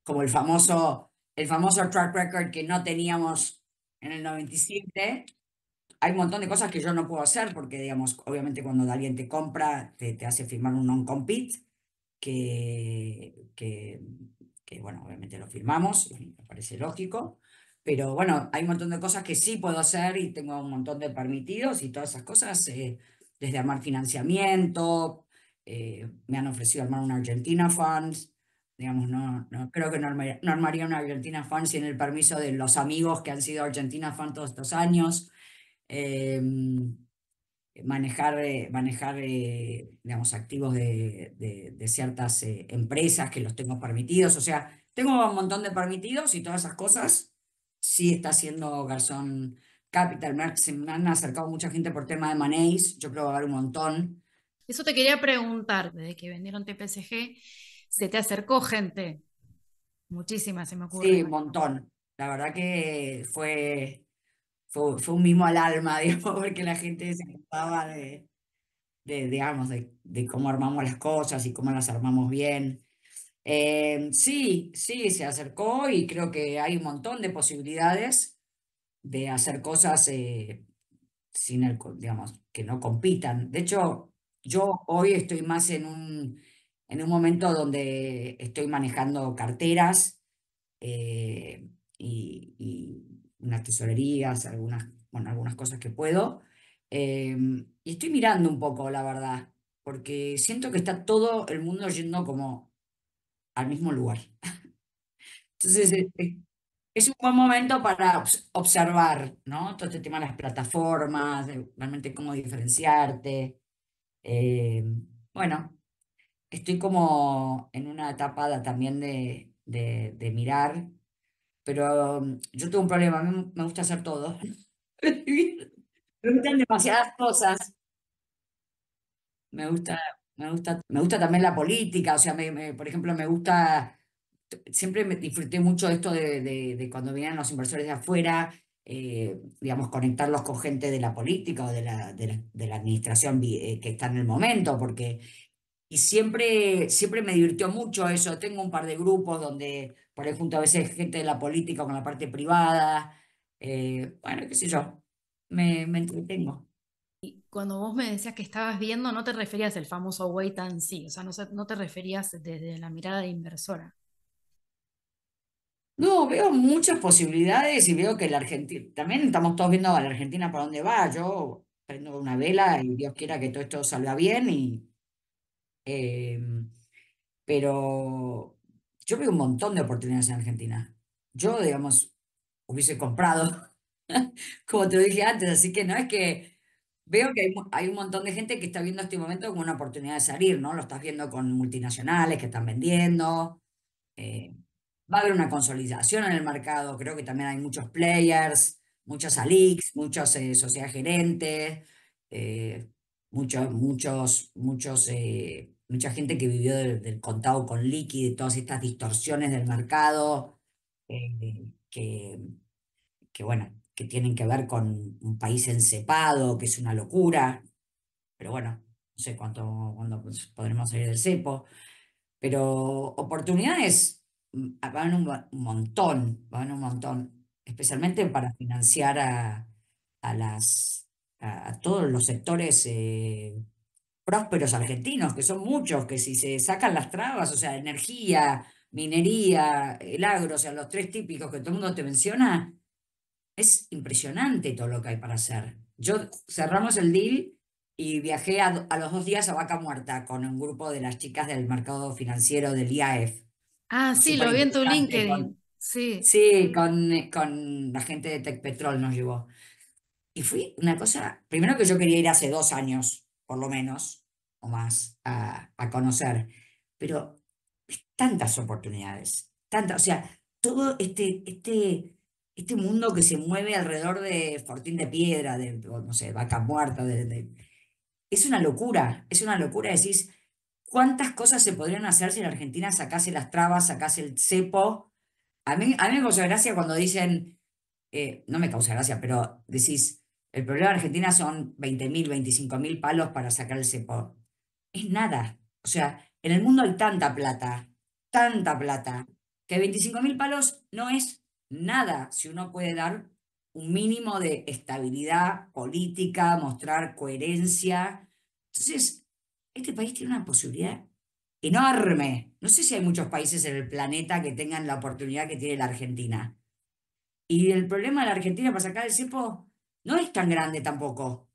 como el famoso, el famoso track record que no teníamos en el 97 hay un montón de cosas que yo no puedo hacer porque, digamos, obviamente cuando alguien te compra, te, hace firmar un non-compete, que, que, bueno, obviamente lo firmamos, me parece lógico, pero bueno, hay un montón de cosas que sí puedo hacer y tengo un montón de permitidos y todas esas cosas, eh, desde armar financiamiento, eh, me han ofrecido armar una Argentina Funds, digamos, no, no creo que no armaría, no una Argentina Funds sin el permiso de los amigos que han sido Argentina Fund todos estos años. Em, manejar, eh, manejar eh, digamos, activos de, de, ciertas eh, empresas que los tengo permitidos. O sea, tengo un montón de permitidos y todas esas cosas. Sí está haciendo Garzón Capital. se me han acercado mucha gente por tema de Manéis. Yo creo que va a haber un montón. Eso te quería preguntar, desde que vendieron TPSG, ¿se te acercó gente? Muchísima, se me ocurre. Sí, un montón. La verdad que fue fue, fue un mismo al alma, digamos, porque la gente se ocupaba de, de digamos, de, de, cómo armamos las cosas y cómo las armamos bien. Eh, sí, sí, se acercó y creo que hay un montón de posibilidades de hacer cosas eh, sin el, digamos, que no compitan. De hecho, yo hoy estoy más en un, en un momento donde estoy manejando carteras eh, y unas tesorerías, algunas, bueno, algunas cosas que puedo. Em, y estoy mirando un poco, la verdad, porque siento que está todo el mundo yendo como al mismo lugar. Entonces, es un buen momento para observar, ¿no? Todo este tema de las plataformas, realmente cómo diferenciarte. Em, bueno, estoy como en una etapa también de, de, de mirar pero yo tengo un problema, a mí me gusta hacer todo. me gustan demasiadas cosas. Me gusta, me gusta, me gusta también la política, o sea, por ejemplo, me gusta, siempre me disfruté mucho esto de, de, de cuando vienen los inversores de afuera, eh, digamos, conectarlos con gente de la política o de la administración eh, que está en el momento, porque y siempre, siempre me divirtió mucho eso. Tengo un par de grupos donde por ahí junto a veces gente de la política con la parte privada. Eh, bueno, qué sé yo, me, entretengo. Y cuando vos me decías que estabas viendo, no te referías al famoso wait Tan see, o sea, no, no te referías desde la mirada de inversora. No, veo muchas posibilidades y veo que la Argentina, también estamos todos viendo a la Argentina para dónde va. Yo prendo una vela y Dios quiera que todo esto salga bien y Em, pero yo veo un montón de oportunidades en Argentina. Yo, digamos, hubiese comprado, como te dije antes, así que no es que veo que hay, un montón de gente que está viendo este momento como una oportunidad de salir, ¿no? Lo estás viendo con multinacionales que están vendiendo. Eh, va a haber una consolidación en el mercado, creo que también hay muchos players, muchas ALICs, muchas eh, sociedades gerentes, eh, muchos, muchos, muchos mucha gente que vivió del, contado con liqui, de todas estas distorsiones del mercado, eh, que, que, bueno, que tienen que ver con un país encepado, que es una locura, pero bueno, no sé cuánto, cuándo podremos salir del cepo, pero oportunidades mm, ah, van un, montón, van un montón, especialmente para financiar a, las, todos los sectores. Eh, prósperos argentinos, que son muchos, que si se sacan las trabas, o sea, energía, minería, el agro, o sea, los tres típicos que todo el mundo te menciona, es impresionante todo lo que hay para hacer. Yo cerramos el deal y viajé a, los dos días a Vaca Muerta con un grupo de las chicas del mercado financiero del IAF. Ah, sí, lo vi en tu LinkedIn. sí. Sí, con, con la gente de Tech Petrol nos llevó. Y fui una cosa, primero que yo quería ir hace dos años, por lo menos, o más a, conocer. Pero tantas oportunidades, o sea, todo este, este, este mundo que se mueve alrededor de Fortín de Piedra, de, no sé, Vaca Muerta, es una locura, es una locura. Decís, ¿cuántas cosas se podrían hacer si la Argentina sacase las trabas, sacase el cepo? A mí, a mí me causa gracia cuando dicen, eh, no me causa gracia, pero decís, el problema de Argentina son 20.000, 25.000 palos para sacar el cepo es nada. O sea, en el mundo hay tanta plata, tanta plata, que 25.000 mil palos no es nada si uno puede dar un mínimo de estabilidad política, mostrar coherencia. Entonces, este país tiene una posibilidad enorme. No sé si hay muchos países en el planeta que tengan la oportunidad que tiene la Argentina. Y el problema de la Argentina para sacar el cepo no es tan grande tampoco.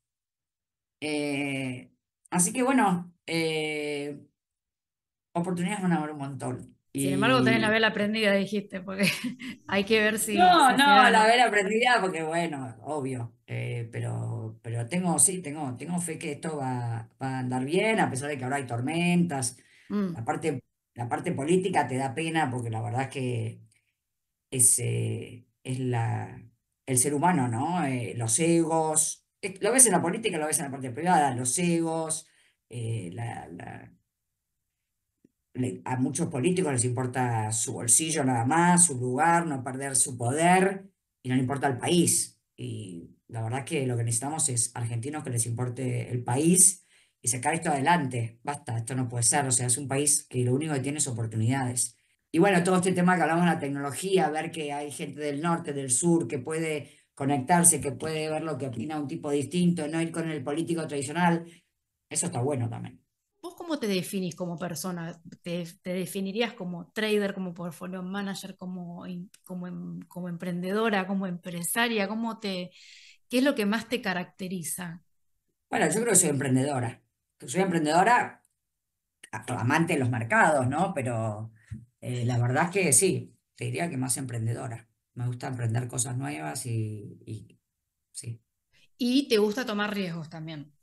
Eh, así que bueno, eh, oportunidades van a haber un montón. Sin embargo, tenés la vela prendida, dijiste, porque hay que ver si... No, no, la vela prendida, porque bueno, obvio, eh, pero, pero tengo, sí, tengo, tengo fe que esto va, a andar bien, a pesar de que ahora hay tormentas. Mm. La, parte, política te da pena, porque la verdad es que es, eh, es la, el ser humano, ¿no? los egos, lo ves en la política, lo ves en la parte privada, los egos, eh, la, a muchos políticos les importa su bolsillo nada más, su lugar, no perder su poder y no le importa el país. Y la verdad que lo que necesitamos es argentinos que les importe el país y sacar esto adelante. Basta, esto no puede ser. O sea, es un país que lo único que tiene es oportunidades. Y bueno, todo este tema que hablamos de la tecnología, ver que hay gente del norte, del sur, que puede conectarse, que puede ver lo que opina un tipo distinto, no ir con el político tradicional, eso está bueno también. ¿Vos cómo te definís como persona? ¿Te, definirías como trader, como portfolio manager, como, como, em, como, emprendedora, como empresaria? ¿Cómo te, ¿Qué es lo que más te caracteriza? Bueno, yo creo que soy emprendedora. soy emprendedora, amante de los mercados, ¿no? Pero eh, la verdad es que sí, te diría que más emprendedora. Me gusta emprender cosas nuevas y sí. Y te gusta tomar riesgos también.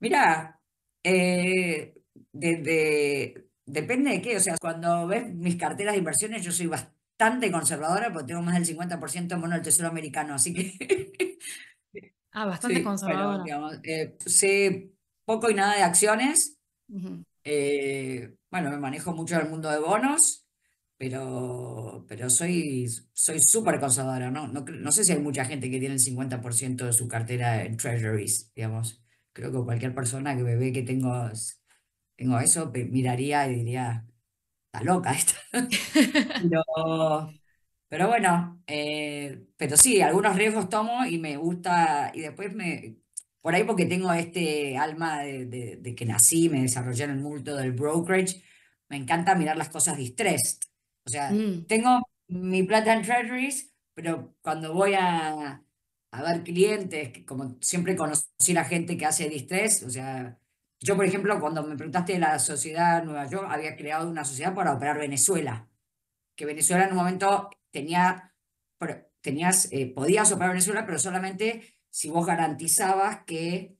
Mira, eh, depende de qué. O sea, cuando ves mis carteras de inversiones, yo soy bastante conservadora porque tengo más del 50% en mono del Tesoro Americano, así que... ah, bastante conservadora. Eh, sé poco y nada de acciones. Eh, bueno, me manejo mucho en el mundo de bonos pero, pero soy soy súper conservadora, ¿no? ¿no? ¿no? sé si hay mucha gente que tiene el 50% de su cartera en treasuries, digamos creo que cualquier persona que ve que tengo, tengo eso, miraría y diría, está loca esta. pero, bueno, eh, pero sí, algunos riesgos tomo y me gusta, y después me, por ahí porque tengo este alma de, de, que nací, me desarrollé en el mundo del brokerage, me encanta mirar las cosas distressed. O sea, mm. tengo mi plata en treasuries, pero cuando voy a, a clientes, como siempre conocí la gente que hace distress, o sea, yo por ejemplo, cuando me preguntaste de la sociedad Nueva York, había creado una sociedad para operar Venezuela, que Venezuela en un momento tenía, tenías, eh, podías operar Venezuela, pero solamente si vos garantizabas que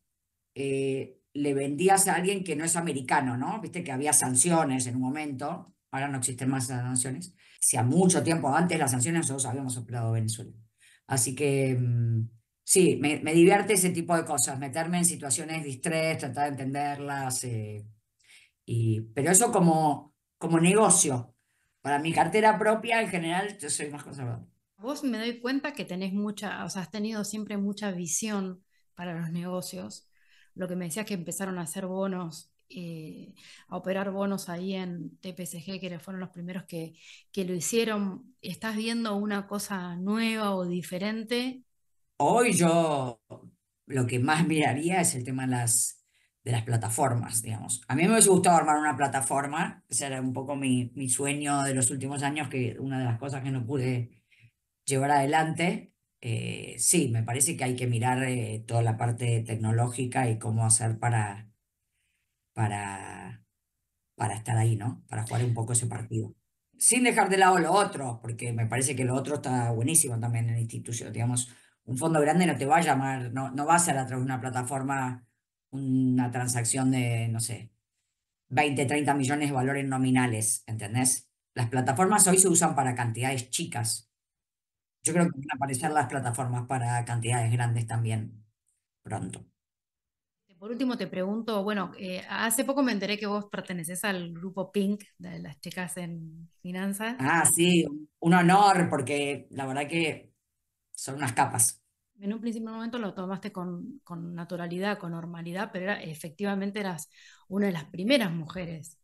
eh, le vendías a alguien que no es americano, ¿no? Viste que había sanciones en un momento, ahora no existen más sanciones. Si a mucho tiempo antes las sanciones nosotros habíamos operado Venezuela. Así que mm, sí, me, divierte ese tipo de cosas, meterme en situaciones de estrés, tratar de entenderlas. Eh, y, pero eso como, como negocio. Para mi cartera propia, en general, yo soy más conservador. Vos me doy cuenta que tenés mucha, o sea, has tenido siempre mucha visión para los negocios. Lo que me decías que empezaron a hacer bonos eh, a operar bonos ahí en TPSG, que fueron los primeros que, que lo hicieron. ¿Estás viendo una cosa nueva o diferente? Hoy yo lo que más miraría es el tema de las, de las plataformas, digamos. A mí me hubiese gustado armar una plataforma, ese era un poco mi, mi sueño de los últimos años, que una de las cosas que no pude llevar adelante. Eh, sí, me parece que hay que mirar eh, toda la parte tecnológica y cómo hacer para, para, para estar ahí, ¿no? Para jugar un poco ese partido. Sin dejar de lado lo otro, porque me parece que lo otro está buenísimo también en la institución. Digamos, un fondo grande no te va a llamar, no, no va a ser a través de una plataforma una transacción de, no sé, 20, 30 millones de valores nominales, ¿entendés? Las plataformas hoy se usan para cantidades chicas. Yo creo que van a aparecer las plataformas para cantidades grandes también pronto. Por último, te pregunto, bueno, eh, hace poco me enteré que vos perteneces al grupo Pink de las chicas en finanzas. Ah, sí, un honor, porque la verdad que son unas capas. En un principio momento lo tomaste con, naturalidad, con normalidad, pero era, efectivamente eras una de las primeras mujeres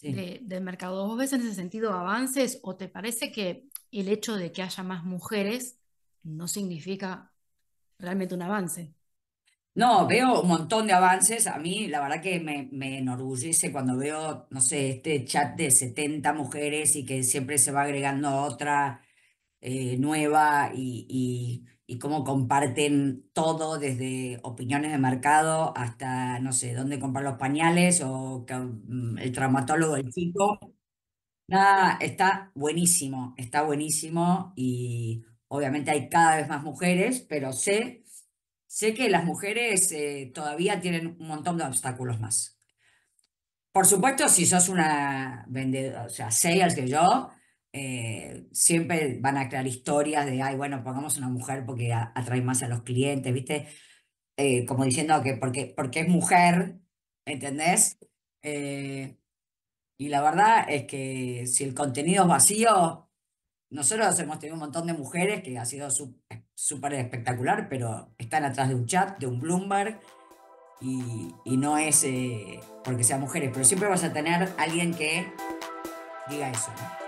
del mercado. ¿Vos ves en ese sentido avances o te parece que el hecho de que haya más mujeres no significa realmente un avance? No, veo un montón de avances. A mí, la verdad que me, me, enorgullece cuando veo, no sé, este chat de 70 mujeres y que siempre se va agregando otra eh, nueva y, y, cómo comparten todo, desde opiniones de mercado hasta, no sé, dónde comprar los pañales o mm, el traumatólogo del chico. Nada, está buenísimo, está buenísimo y obviamente hay cada vez más mujeres, pero sé sé que las mujeres eh, todavía tienen un montón de obstáculos más. Por supuesto, si sos una vendedora, o sea, sales que yo, eh, siempre van a crear historias de, ay, bueno, pongamos una mujer porque atrae más a los clientes, ¿viste? Eh, como diciendo que porque, porque es mujer, ¿entendés? y la verdad es que si el contenido es vacío, nosotros hemos tenido un montón de mujeres que ha sido súper espectacular, pero están atrás de un chat, de un Bloomberg, y, no es eh, porque sean mujeres, pero siempre vas a tener alguien que diga eso. ¿no?